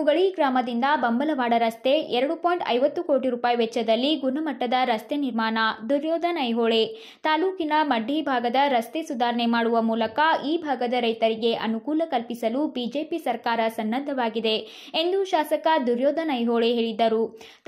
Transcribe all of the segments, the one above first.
ಮುಗಳಿ ಗ್ರಾಮದಿಂದ ಬಂಬಲವಾಡ ರಸ್ತೆ ಎರಡು ಪಾಯಿಂಟ್ ಐವತ್ತು ಕೋಟಿ ರೂಪಾಯಿ ವೆಚ್ಚದಲ್ಲಿ ಗುಣಮಟ್ಟದ ರಸ್ತೆ ನಿರ್ಮಾಣ ದುರ್ಯೋಧನ ಐಹೊಳೆ ತಾಲೂಕಿನ ಮಡ್ಡಿ ಭಾಗದ ರಸ್ತೆ ಸುಧಾರಣೆ ಮಾಡುವ ಮೂಲಕ ಈ ಭಾಗದ ರೈತರಿಗೆ ಅನುಕೂಲ ಕಲ್ಪಿಸಲು ಬಿಜೆಪಿ ಸರ್ಕಾರ ಸನ್ನದ್ಧವಾಗಿದೆ ಎಂದು ಶಾಸಕ ದುರ್ಯೋಧನ ಐಹೊಳೆ ಹೇಳಿದರು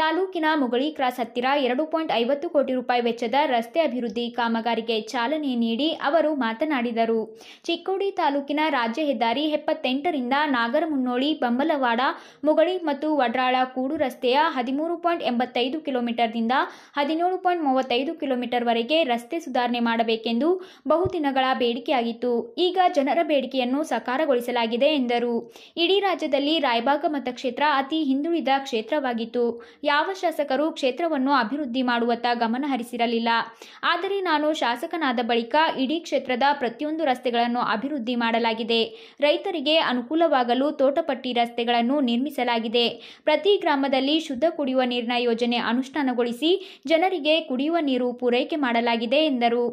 ತಾಲೂಕಿನ ಮುಗಳಿ ಕ್ರಾಸ್ ಹತ್ತಿರ ಎರಡು ಪಾಯಿಂಟ್ ಐವತ್ತು ಕೋಟಿ ರೂಪಾಯಿ ವೆಚ್ಚದ ರಸ್ತೆ ಅಭಿವೃದ್ಧಿ ಕಾಮಗಾರಿಗೆ ಚಾಲನೆ ನೀಡಿ ಅವರು ಮಾತನಾಡಿದರು ಚಿಕ್ಕೋಡಿ ತಾಲೂಕಿನ ರಾಜ್ಯ ಹೆದ್ದಾರಿ ಎಪ್ಪತ್ತೆಂಟರಿಂದ ನಾಗರಮುನ್ನೋಳಿ ಬಂಬಲವಾಡ ಮುಗಳಿ ಮತ್ತು ವಡ್ರಾಳ ಕೂಡು ರಸ್ತೆಯ ಹದಿಮೂರು ಪಾಯಿಂಟ್ ಎಂಬತ್ತೈದು ಕಿಲೋಮೀಟರ್ನಿಂದ ಹದಿನೇಳು ಪಾಯಿಂಟ್ ಮೂವತ್ತೈದು ಕಿಲೋಮೀಟರ್ವರೆಗೆ ರಸ್ತೆ ಸುಧಾರಣೆ ಮಾಡಬೇಕೆಂದು ಬಹುದಿನಗಳ ಬೇಡಿಕೆಯಾಗಿತ್ತು ಈಗ ಜನರ ಬೇಡಿಕೆಯನ್ನು ಸಕಾರಗೊಳಿಸಲಾಗಿದೆ ಎಂದರು ಇಡೀ ರಾಜ್ಯದಲ್ಲಿ ರಾಯಬಾಗ ಮತಕ್ಷೇತ್ರ ಅತಿ ಹಿಂದುಳಿದ ಕ್ಷೇತ್ರವಾಗಿತ್ತು ಯಾವ ಶಾಸಕರು ಕ್ಷೇತ್ರವನ್ನು ಅಭಿವೃದ್ಧಿ ಮಾಡುವತ್ತ ಗಮನ ಹರಿಸಿರಲಿಲ್ಲ ಆದರೆ ನಾನು ಶಾಸಕನಾದ ಬಳಿಕ ಇಡೀ ಕ್ಷೇತ್ರದ ಪ್ರತಿಯೊಂದು ರಸ್ತೆಗಳನ್ನು ಅಭಿವೃದ್ಧಿ ಮಾಡಲಾಗಿದೆ ರೈತರಿಗೆ ಅನುಕೂಲವಾಗಲು ತೋಟಪಟ್ಟಿ ರಸ್ತೆಗಳನ್ನು ನಿರ್ಮಿಸಲಾಗಿದೆ ಪ್ರತಿ ಗ್ರಾಮದಲ್ಲಿ ಶುದ್ಧ ಕುಡಿಯುವ ನೀರಿನ ಯೋಜನೆ ಅನುಷ್ಠಾನಗೊಳಿಸಿ ಜನರಿಗೆ ಕುಡಿಯುವ ನೀರು ಪೂರೈಕೆ ಮಾಡಲಾಗಿದೆ ಎಂದರು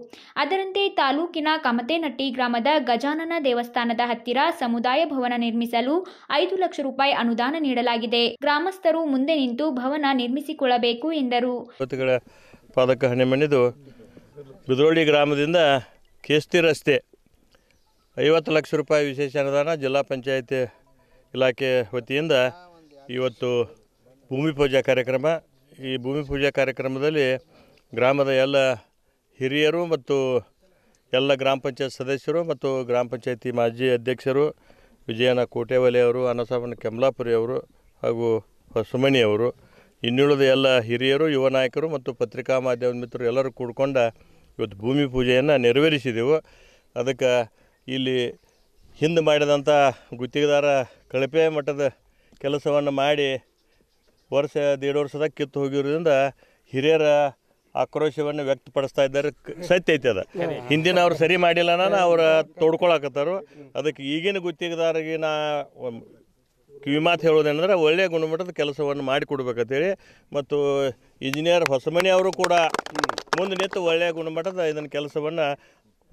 ಅದರಂತೆ ತಾಲೂಕಿನ ಕಮತೆನಟ್ಟಿ ಗ್ರಾಮದ ಗಜಾನನ ದೇವಸ್ಥಾನದ ಹತ್ತಿರ ಸಮುದಾಯ ಭವನ ನಿರ್ಮಿಸಲು ಐದು ಲಕ್ಷ ರೂಪಾಯಿ ಅನುದಾನ ನೀಡಲಾಗಿದೆ ಗ್ರಾಮಸ್ಥರು ಮುಂದೆ ನಿಂತು ಭವನ ನಿರ್ಮಿಸಿಕೊಳ್ಳಬೇಕು ಎಂದರು ಪಾದಕ ಬಿದ್ರೋಳಿ ಗ್ರಾಮದಿಂದ ಕೇಸ್ತಿ ರಸ್ತೆ ಐವತ್ತು ಲಕ್ಷ ರೂಪಾಯಿ ವಿಶೇಷ ಅನುದಾನ ಜಿಲ್ಲಾ ಪಂಚಾಯತಿ ಇಲಾಖೆ ವತಿಯಿಂದ ಇವತ್ತು ಭೂಮಿ ಪೂಜಾ ಕಾರ್ಯಕ್ರಮ ಈ ಭೂಮಿ ಪೂಜಾ ಕಾರ್ಯಕ್ರಮದಲ್ಲಿ ಗ್ರಾಮದ ಎಲ್ಲ ಹಿರಿಯರು ಮತ್ತು ಎಲ್ಲ ಗ್ರಾಮ ಪಂಚಾಯತ್ ಸದಸ್ಯರು ಮತ್ತು ಗ್ರಾಮ ಪಂಚಾಯತಿ ಮಾಜಿ ಅಧ್ಯಕ್ಷರು ವಿಜಯನ ಕೋಟೆವಲೆ ಅವರು ಅನಸಾಮನ್ ಕೆಮ್ಲಾಪುರಿ ಅವರು ಹಾಗೂ ಸುಮಣಿ ಅವರು ಇನ್ನುಳಿದ ಎಲ್ಲ ಹಿರಿಯರು ಯುವ ನಾಯಕರು ಮತ್ತು ಪತ್ರಿಕಾ ಮಾಧ್ಯಮ ಮಿತ್ರರು ಎಲ್ಲರೂ ಕೂಡ್ಕೊಂಡ ಇವತ್ತು ಭೂಮಿ ಪೂಜೆಯನ್ನು ನೆರವೇರಿಸಿದೆವು ಅದಕ್ಕೆ ಇಲ್ಲಿ ಹಿಂದೆ ಮಾಡಿದಂಥ ಗುತ್ತಿಗೆದಾರ ಕಳಪೆ ಮಟ್ಟದ ಕೆಲಸವನ್ನು ಮಾಡಿ ವರ್ಷ ದೇಡು ವರ್ಷದಾಗ ಕಿತ್ತು ಹೋಗಿರೋದ್ರಿಂದ ಹಿರಿಯರ ಆಕ್ರೋಶವನ್ನು ವ್ಯಕ್ತಪಡಿಸ್ತಾ ಇದ್ದಾರೆ ಸತ್ಯ ಐತೆ ಅದು ಹಿಂದಿನ ಅವ್ರು ಸರಿ ಮಾಡಿಲ್ಲ ನಾನು ಅವರು ತೊಡ್ಕೊಳಕತ್ತಾರು ಅದಕ್ಕೆ ಈಗಿನ ಗುತ್ತಿಗೆದಾರಿಗೆ ನಾ ಕಿವಿ ಮಾತು ಹೇಳೋದೇನೆಂದ್ರೆ ಒಳ್ಳೆಯ ಗುಣಮಟ್ಟದ ಕೆಲಸವನ್ನು ಮಾಡಿಕೊಡ್ಬೇಕಂತೇಳಿ ಮತ್ತು ಇಂಜಿನಿಯರ್ ಹೊಸಮನಿ ಅವರು ಕೂಡ ಮುಂದೆ ನಿಂತು ಒಳ್ಳೆಯ ಗುಣಮಟ್ಟದ ಇದನ್ನು ಕೆಲಸವನ್ನು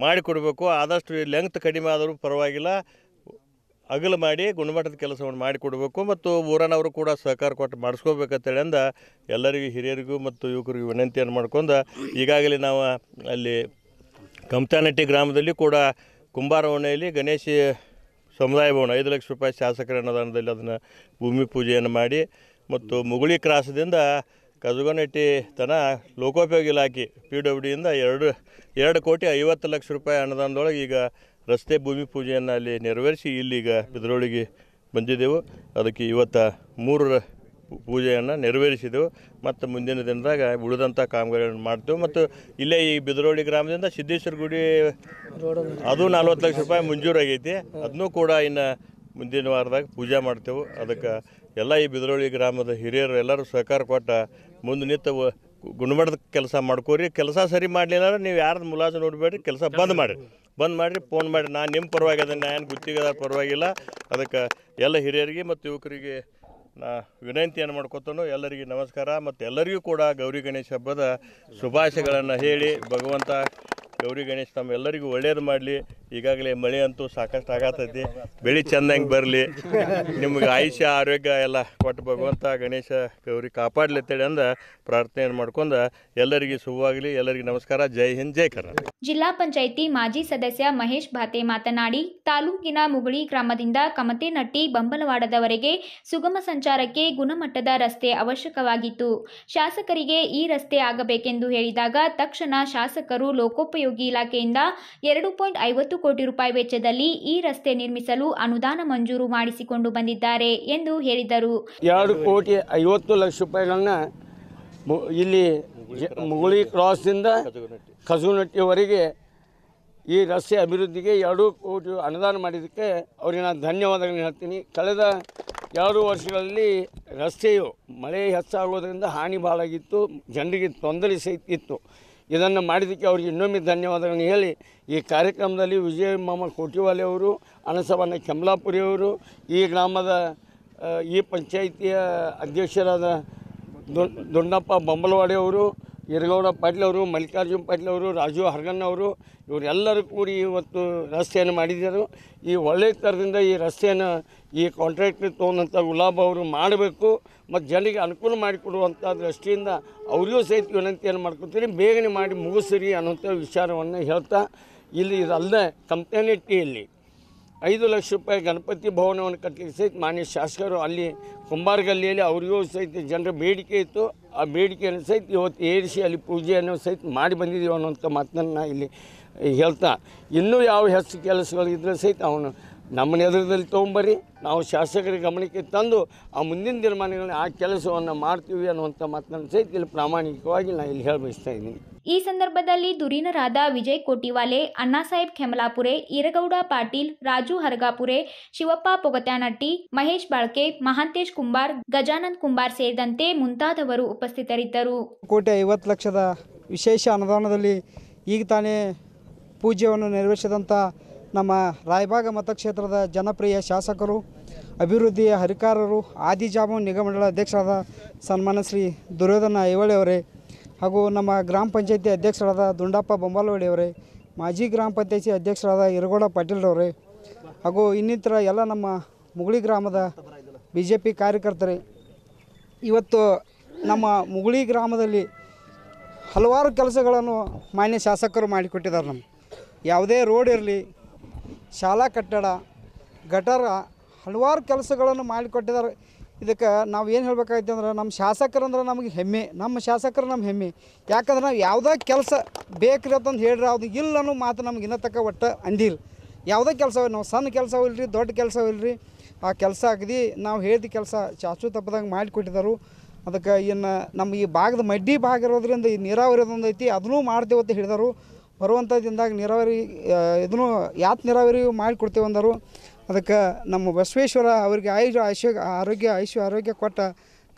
ಮಾಡಿಕೊಡಬೇಕು ಆದಷ್ಟು ಲೆಂಗ್ತ್ ಕಡಿಮೆ ಆದರೂ ಪರವಾಗಿಲ್ಲ ಅಗಲು ಮಾಡಿ ಗುಣಮಟ್ಟದ ಕೆಲಸವನ್ನು ಮಾಡಿಕೊಡಬೇಕು ಮತ್ತು ಊರನವರು ಕೂಡ ಸಹಕಾರ ಕೊಟ್ಟು ಅಂದ ಎಲ್ಲರಿಗೂ ಹಿರಿಯರಿಗೂ ಮತ್ತು ಯುವಕರಿಗೂ ವಿನಂತಿಯನ್ನು ಮಾಡ್ಕೊಂಡು ಈಗಾಗಲೇ ನಾವು ಅಲ್ಲಿ ಕಮ್ತಾನಟ್ಟಿ ಗ್ರಾಮದಲ್ಲಿ ಕೂಡ ಕುಂಬಾರವಣೆಯಲ್ಲಿ ಗಣೇಶ ಸಮುದಾಯ ಭವನ ಐದು ಲಕ್ಷ ರೂಪಾಯಿ ಶಾಸಕರ ಅನುದಾನದಲ್ಲಿ ಅದನ್ನು ಭೂಮಿ ಪೂಜೆಯನ್ನು ಮಾಡಿ ಮತ್ತು ಮುಗುಳಿ ಕ್ರಾಸದಿಂದ ಕಸಗೊನೆಟ್ಟಿ ತನ ಲೋಕೋಪಯೋಗಿ ಇಲಾಖೆ ಪಿ ಡಬ್ಲ್ಯೂ ಡಿಯಿಂದ ಎರಡು ಎರಡು ಕೋಟಿ ಐವತ್ತು ಲಕ್ಷ ರೂಪಾಯಿ ಅನುದಾನದೊಳಗೆ ಈಗ ರಸ್ತೆ ಭೂಮಿ ಪೂಜೆಯನ್ನು ಅಲ್ಲಿ ನೆರವೇರಿಸಿ ಇಲ್ಲಿಗ ಬಿದ್ರೋಳಿಗೆ ಬಂದಿದ್ದೆವು ಅದಕ್ಕೆ ಇವತ್ತು ಮೂರರ ಪೂಜೆಯನ್ನು ನೆರವೇರಿಸಿದೆವು ಮತ್ತು ಮುಂದಿನ ದಿನದಾಗ ಉಳಿದಂಥ ಕಾಮಗಾರಿಗಳನ್ನು ಮಾಡ್ತೇವೆ ಮತ್ತು ಇಲ್ಲೇ ಈ ಬಿದ್ರೋಳಿ ಗ್ರಾಮದಿಂದ ಸಿದ್ದೇಶ್ವರ ಗುಡಿ ಅದು ನಲ್ವತ್ತು ಲಕ್ಷ ರೂಪಾಯಿ ಮಂಜೂರಾಗೈತಿ ಅದನ್ನೂ ಕೂಡ ಇನ್ನು ಮುಂದಿನ ವಾರದಾಗ ಪೂಜೆ ಮಾಡ್ತೇವೆ ಅದಕ್ಕೆ ಎಲ್ಲ ಈ ಬಿದ್ರೋಳಿ ಗ್ರಾಮದ ಹಿರಿಯರು ಎಲ್ಲರೂ ಸಹಕಾರ ಕೊಟ್ಟ ಮುಂದೆ ನಿಂತು ಗುಣಮಟ್ಟದ ಕೆಲಸ ಮಾಡ್ಕೋರಿ ಕೆಲಸ ಸರಿ ಮಾಡಲಿಲ್ಲ ಅಂದ್ರೆ ನೀವು ಯಾರ್ದು ಮುಲಾಜು ನೋಡಬೇಡ್ರಿ ಕೆಲಸ ಬಂದ್ ಮಾಡಿರಿ ಬಂದ್ ಮಾಡಿರಿ ಫೋನ್ ಮಾಡಿ ನಾನು ನಿಮ್ಮ ಪರವಾಗಿ ಅದನ್ನು ನಾನು ಏನು ಗುತ್ತಿಗೆದಾರ ಪರವಾಗಿಲ್ಲ ಅದಕ್ಕೆ ಎಲ್ಲ ಹಿರಿಯರಿಗೆ ಮತ್ತು ಯುವಕರಿಗೆ ನಾ ವಿನಂತಿಯನ್ನು ಮಾಡ್ಕೊತಾನು ಎಲ್ಲರಿಗೆ ನಮಸ್ಕಾರ ಮತ್ತು ಎಲ್ಲರಿಗೂ ಕೂಡ ಗೌರಿ ಗಣೇಶ ಹಬ್ಬದ ಶುಭಾಶಯಗಳನ್ನು ಹೇಳಿ ಭಗವಂತ ಗೌರಿ ಗಣೇಶ್ ತಮ್ಮೆಲ್ಲರಿಗೂ ಒಳ್ಳೇದು ಮಾಡಲಿ ಈಗಾಗಲೇ ಮಳೆ ಅಂತೂ ಸಾಕಷ್ಟು ಆಗತೈತಿ ಬೆಳಿ ಚೆಂದಂಗೆ ಬರಲಿ ನಿಮ್ಗೆ ಆಯುಷ್ಯ ಆರೋಗ್ಯ ಎಲ್ಲ ಕೊಟ್ಟು ಭಗವಂತ ಗಣೇಶ ಗೌರಿ ಕಾಪಾಡ್ಲತ್ತೇಳಿ ಅಂದ ಪ್ರಾರ್ಥನೆ ಮಾಡ್ಕೊಂಡು ಎಲ್ಲರಿಗೂ ಶುಭವಾಗಲಿ ಎಲ್ಲರಿಗೂ ನಮಸ್ಕಾರ ಜೈ ಹಿಂದ್ ಜೈ ಕರ್ನಾಟಕ ಜಿಲ್ಲಾ ಪಂಚಾಯಿತಿ ಮಾಜಿ ಸದಸ್ಯ ಮಹೇಶ್ ಭಾತೆ ಮಾತನಾಡಿ ತಾಲೂಕಿನ ಮುಗುಳಿ ಗ್ರಾಮದಿಂದ ಕಮತೆನಟ್ಟಿ ಬಂಬಲವಾಡದವರೆಗೆ ಸುಗಮ ಸಂಚಾರಕ್ಕೆ ಗುಣಮಟ್ಟದ ರಸ್ತೆ ಅವಶ್ಯಕವಾಗಿತ್ತು ಶಾಸಕರಿಗೆ ಈ ರಸ್ತೆ ಆಗಬೇಕೆಂದು ಹೇಳಿದಾಗ ತಕ್ಷಣ ಶಾಸಕರು ಲೋಕೋಪಯೋಗ ಲೋಕೋಪಯೋಗಿ ಇಲಾಖೆಯಿಂದ ಎರಡು ಪಾಯಿಂಟ್ ಐವತ್ತು ಕೋಟಿ ರೂಪಾಯಿ ವೆಚ್ಚದಲ್ಲಿ ಈ ರಸ್ತೆ ನಿರ್ಮಿಸಲು ಅನುದಾನ ಮಂಜೂರು ಮಾಡಿಸಿಕೊಂಡು ಬಂದಿದ್ದಾರೆ ಎಂದು ಹೇಳಿದರು ಎರಡು ಕೋಟಿ ಐವತ್ತು ಲಕ್ಷ ರೂಪಾಯಿಗಳನ್ನ ಇಲ್ಲಿ ಮುಗುಳಿ ಕ್ರಾಸ್ನಿಂದ ಖಜುನಟ್ಟಿವರೆಗೆ ಈ ರಸ್ತೆ ಅಭಿವೃದ್ಧಿಗೆ ಎರಡು ಕೋಟಿ ಅನುದಾನ ಮಾಡಿದ್ದಕ್ಕೆ ಅವರಿಗೆ ನಾನು ಧನ್ಯವಾದಗಳನ್ನು ಹೇಳ್ತೀನಿ ಕಳೆದ ಎರಡು ವರ್ಷಗಳಲ್ಲಿ ರಸ್ತೆಯು ಮಳೆ ಹೆಚ್ಚಾಗೋದ್ರಿಂದ ಹಾನಿ ಭಾಳಾಗಿತ್ತು ಜನರಿಗೆ ತೊಂದರೆ ಸಹಿತ ಇತ್ತು ಇದನ್ನು ಮಾಡಿದ್ದಕ್ಕೆ ಅವರಿಗೆ ಇನ್ನೊಮ್ಮೆ ಧನ್ಯವಾದಗಳನ್ನು ಹೇಳಿ ಈ ಕಾರ್ಯಕ್ರಮದಲ್ಲಿ ವಿಜಯ ಮಾಮ ಕೋಟಿವಾಲೆ ಅವರು ಅನಸವನ ಕೆಮಲಾಪುರಿ ಅವರು ಈ ಗ್ರಾಮದ ಈ ಪಂಚಾಯಿತಿಯ ಅಧ್ಯಕ್ಷರಾದ ದೊಡ್ಡಪ್ಪ ಬೊಂಬಲವಾಡೆಯವರು ಅವರು ಈರಗೌಡ ಪಾಟೀಲ್ ಅವರು ಮಲ್ಲಿಕಾರ್ಜುನ ಪಾಟೀಲ್ ಅವರು ರಾಜು ಹರ್ಗನ್ ಅವರು ಇವರೆಲ್ಲರೂ ಕೂಡಿ ಇವತ್ತು ರಸ್ತೆಯನ್ನು ಮಾಡಿದ್ದರು ಈ ಒಳ್ಳೆಯ ಥರದಿಂದ ಈ ರಸ್ತೆಯನ್ನು ಈ ಕಾಂಟ್ರಾಕ್ಟ್ ತೊಗೊಂಡಂಥ ಗುಲಾಬ್ ಅವರು ಮಾಡಬೇಕು ಮತ್ತು ಜನರಿಗೆ ಅನುಕೂಲ ಮಾಡಿಕೊಡುವಂಥ ದೃಷ್ಟಿಯಿಂದ ಅವರಿಗೂ ಸಹಿತ ವಿನಂತಿಯನ್ನು ಮಾಡ್ಕೊತೀರಿ ಬೇಗನೆ ಮಾಡಿ ಮುಗಿಸಿರಿ ಅನ್ನೋಂಥ ವಿಚಾರವನ್ನು ಹೇಳ್ತಾ ಇಲ್ಲಿ ಇದಲ್ಲದೆ ಇಲ್ಲಿ ಐದು ಲಕ್ಷ ರೂಪಾಯಿ ಗಣಪತಿ ಭವನವನ್ನು ಕಟ್ಟಲಿಕ್ಕೆ ಸಹಿತ ಮಾನ್ಯ ಶಾಸಕರು ಅಲ್ಲಿ ಕುಂಬಾರಗಲ್ಲಿಯಲ್ಲಿ ಅವರಿಗೂ ಸಹಿತ ಜನರ ಬೇಡಿಕೆ ಇತ್ತು ಆ ಬೇಡಿಕೆಯನ್ನು ಸಹಿತ ಇವತ್ತು ಏರಿಸಿ ಅಲ್ಲಿ ಪೂಜೆಯನ್ನು ಸಹಿತ ಮಾಡಿ ಬಂದಿದ್ದೀವಿ ಅನ್ನೋಂಥ ಮಾತನ್ನು ಇಲ್ಲಿ ಹೇಳ್ತಾ ಇನ್ನೂ ಯಾವ ಹೆಸರು ಕೆಲಸಗಳಿದ್ರೆ ಸಹಿತ ಅವನು ನಮ್ಮ ನೆದರದಲ್ಲಿ ತೊಗೊಂಬರಿ ನಾವು ಶಾಸಕರ ಗಮನಕ್ಕೆ ತಂದು ಆ ಮುಂದಿನ ತೀರ್ಮಾನಗಳನ್ನ ಆ ಕೆಲಸವನ್ನು ಮಾಡ್ತೀವಿ ಅನ್ನುವಂಥ ಮಾತನ್ನು ಸಹಿತ ಇಲ್ಲಿ ಪ್ರಾಮಾಣಿಕವಾಗಿ ನಾನು ಇಲ್ಲಿ ಹೇಳ ಇದ್ದೀನಿ ಈ ಸಂದರ್ಭದಲ್ಲಿ ದುರೀನರಾದ ವಿಜಯ್ ಕೋಟಿವಾಲೆ ಅಣ್ಣಾಸಾಹೇಬ್ ಖೆಮಲಾಪುರೆ ಈರಗೌಡ ಪಾಟೀಲ್ ರಾಜು ಹರಗಾಪುರೆ ಶಿವಪ್ಪ ಪೊಗತ್ಯಾನಟ್ಟಿ ಮಹೇಶ್ ಬಾಳ್ಕೆ ಮಹಾಂತೇಶ್ ಕುಂಬಾರ್ ಗಜಾನಂದ್ ಕುಂಬಾರ್ ಸೇರಿದಂತೆ ಮುಂತಾದವರು ಉಪಸ್ಥಿತರಿದ್ದರು ಕೋಟಿ ಐವತ್ತು ಲಕ್ಷದ ವಿಶೇಷ ಅನುದಾನದಲ್ಲಿ ಈಗ ತಾನೇ ಪೂಜೆಯನ್ನು ನೆರವೇರಿಸಿದಂಥ ನಮ್ಮ ರಾಯಭಾಗ ಮತಕ್ಷೇತ್ರದ ಜನಪ್ರಿಯ ಶಾಸಕರು ಅಭಿವೃದ್ಧಿಯ ಹರಿಕಾರರು ಆದಿಜಾಮ ನಿಗಮಗಳ ಅಧ್ಯಕ್ಷರಾದ ಸನ್ಮಾನ ಶ್ರೀ ದುರ್ಯೋಧನ ಐವಳಿಯವರೇ ಹಾಗೂ ನಮ್ಮ ಗ್ರಾಮ ಪಂಚಾಯತಿ ಅಧ್ಯಕ್ಷರಾದ ದುಂಡಪ್ಪ ಬೊಂಬಾಲವಳಿಯವರೇ ಮಾಜಿ ಗ್ರಾಮ ಪಂಚಾಯತಿ ಅಧ್ಯಕ್ಷರಾದ ಇರಗೋಡ ಪಾಟೀಲ್ರವರೇ ಹಾಗೂ ಇನ್ನಿತರ ಎಲ್ಲ ನಮ್ಮ ಮುಗುಳಿ ಗ್ರಾಮದ ಬಿ ಜೆ ಪಿ ಕಾರ್ಯಕರ್ತರೇ ಇವತ್ತು ನಮ್ಮ ಮುಗುಳಿ ಗ್ರಾಮದಲ್ಲಿ ಹಲವಾರು ಕೆಲಸಗಳನ್ನು ಮಾನ್ಯ ಶಾಸಕರು ಮಾಡಿಕೊಟ್ಟಿದ್ದಾರೆ ನಮ್ಮ ಯಾವುದೇ ರೋಡ್ ಇರಲಿ ಶಾಲಾ ಕಟ್ಟಡ ಗಟರ ಹಲವಾರು ಕೆಲಸಗಳನ್ನು ಮಾಡಿಕೊಟ್ಟಿದ್ದಾರೆ ಇದಕ್ಕೆ ನಾವು ಏನು ಹೇಳಬೇಕಾಯ್ತು ಅಂದ್ರೆ ನಮ್ಮ ಶಾಸಕರಂದ್ರೆ ನಮಗೆ ಹೆಮ್ಮೆ ನಮ್ಮ ಶಾಸಕರು ನಮ್ಮ ಹೆಮ್ಮೆ ಯಾಕಂದ್ರೆ ನಾವು ಯಾವುದೇ ಕೆಲಸ ಬೇಕ್ರಿ ಅಂತಂದು ಹೇಳಿರಿ ಅದು ಇಲ್ಲ ಅನ್ನೋ ಮಾತು ನಮ್ಗೆ ಇನ್ನೂ ತಕ್ಕ ಒಟ್ಟು ಅಂದಿಲ್ಲ ಯಾವುದೇ ಕೆಲಸ ನಾವು ಸಣ್ಣ ಕೆಲಸ ಇಲ್ಲರಿ ದೊಡ್ಡ ಕೆಲಸ ಇಲ್ಲರಿ ಆ ಕೆಲಸ ಹಾಕಿದಿ ನಾವು ಹೇಳಿದ ಕೆಲಸ ಚಾಚು ತಪ್ಪದಂಗೆ ಮಾಡಿಕೊಟ್ಟಿದ್ದಾರೆ ಅದಕ್ಕೆ ಇನ್ನು ನಮ್ಮ ಈ ಭಾಗದ ಮಡ್ಡಿ ಭಾಗ ಇರೋದ್ರಿಂದ ಈ ನೀರಾವರಿ ಐತಿ ಅದನ್ನೂ ಮಾಡ್ತೇವೆ ಅಂತ ಹೇಳಿದರು ಬರುವಂಥ ದಿನದಾಗ ನೀರಾವರಿ ಇದನ್ನು ಯಾತ್ ನೀರಾವರಿ ಮಾಡಿಕೊಡ್ತೀವಿ ಅಂದರು ಅದಕ್ಕೆ ನಮ್ಮ ಬಸವೇಶ್ವರ ಅವರಿಗೆ ಆಯುಷ ಆಯುಷ ಆರೋಗ್ಯ ಆಯುಷ್ಯ ಆರೋಗ್ಯ ಕೊಟ್ಟ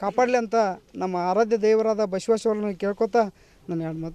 ಕಾಪಾಡಲಿ ಅಂತ ನಮ್ಮ ಆರಾಧ್ಯ ದೇವರಾದ ಬಸವೇಶ್ವರನ ಕೇಳ್ಕೊತ ನನ್ನ ಎರಡು ಮಾತು